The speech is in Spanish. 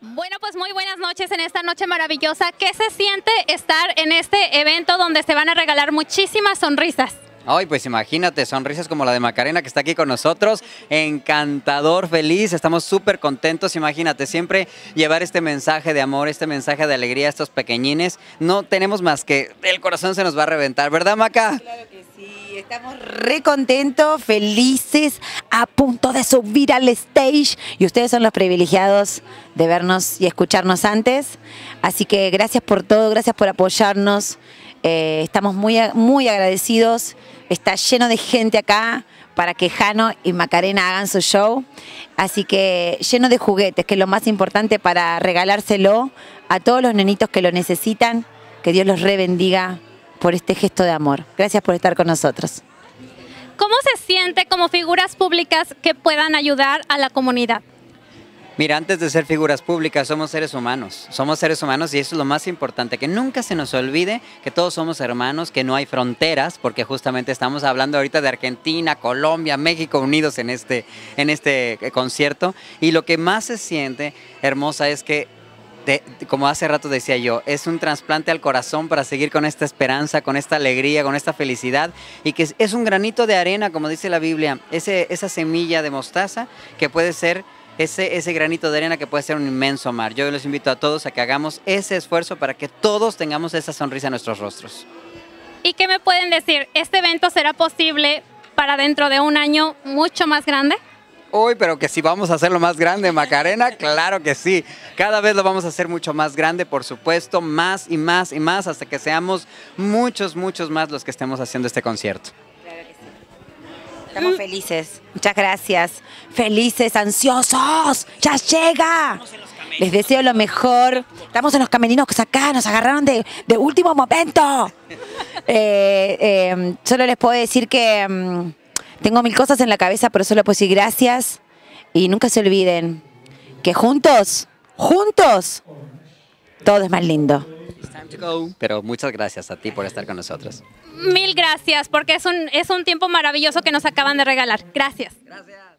Bueno, pues muy buenas noches en esta noche maravillosa. ¿Qué se siente estar en este evento donde se van a regalar muchísimas sonrisas? Ay, pues imagínate, sonrisas como la de Macarena que está aquí con nosotros. Encantador, feliz, estamos súper contentos. Imagínate, siempre llevar este mensaje de amor, este mensaje de alegría a estos pequeñines. No tenemos más que el corazón se nos va a reventar, ¿verdad, Maca? estamos re contentos, felices, a punto de subir al stage. Y ustedes son los privilegiados de vernos y escucharnos antes. Así que gracias por todo, gracias por apoyarnos. Eh, estamos muy, muy agradecidos. Está lleno de gente acá para que Jano y Macarena hagan su show. Así que lleno de juguetes, que es lo más importante para regalárselo a todos los nenitos que lo necesitan. Que Dios los bendiga por este gesto de amor. Gracias por estar con nosotros. ¿Cómo se siente como figuras públicas que puedan ayudar a la comunidad? Mira, antes de ser figuras públicas, somos seres humanos. Somos seres humanos y eso es lo más importante, que nunca se nos olvide que todos somos hermanos, que no hay fronteras, porque justamente estamos hablando ahorita de Argentina, Colombia, México unidos en este, en este eh, concierto. Y lo que más se siente hermosa es que como hace rato decía yo, es un trasplante al corazón para seguir con esta esperanza, con esta alegría, con esta felicidad y que es, un granito de arena, como dice la Biblia, esa semilla de mostaza que puede ser ese, ese, granito de arena que puede ser un inmenso mar. Yo les invito a todos a que hagamos ese esfuerzo para que todos tengamos esa sonrisa en nuestros rostros. ¿Y qué me pueden decir? ¿Este evento será posible para dentro de un año mucho más grande? Hoy, pero que si vamos a hacerlo más grande, Macarena, claro que sí. Cada vez lo vamos a hacer mucho más grande, por supuesto, más y más y más, hasta que seamos muchos, muchos más los que estemos haciendo este concierto. Estamos felices, muchas gracias. Felices, ansiosos, ya llega. Les deseo lo mejor. Estamos en los que acá, nos agarraron de, último momento. Eh, eh, solo les puedo decir que... Mm, tengo mil cosas en la cabeza, pero solo puedo decir gracias. Y nunca se olviden que juntos, juntos, todo es más lindo. Pero muchas gracias a ti por estar con nosotros. Mil gracias, porque es un, es un tiempo maravilloso que nos acaban de regalar. Gracias. Gracias.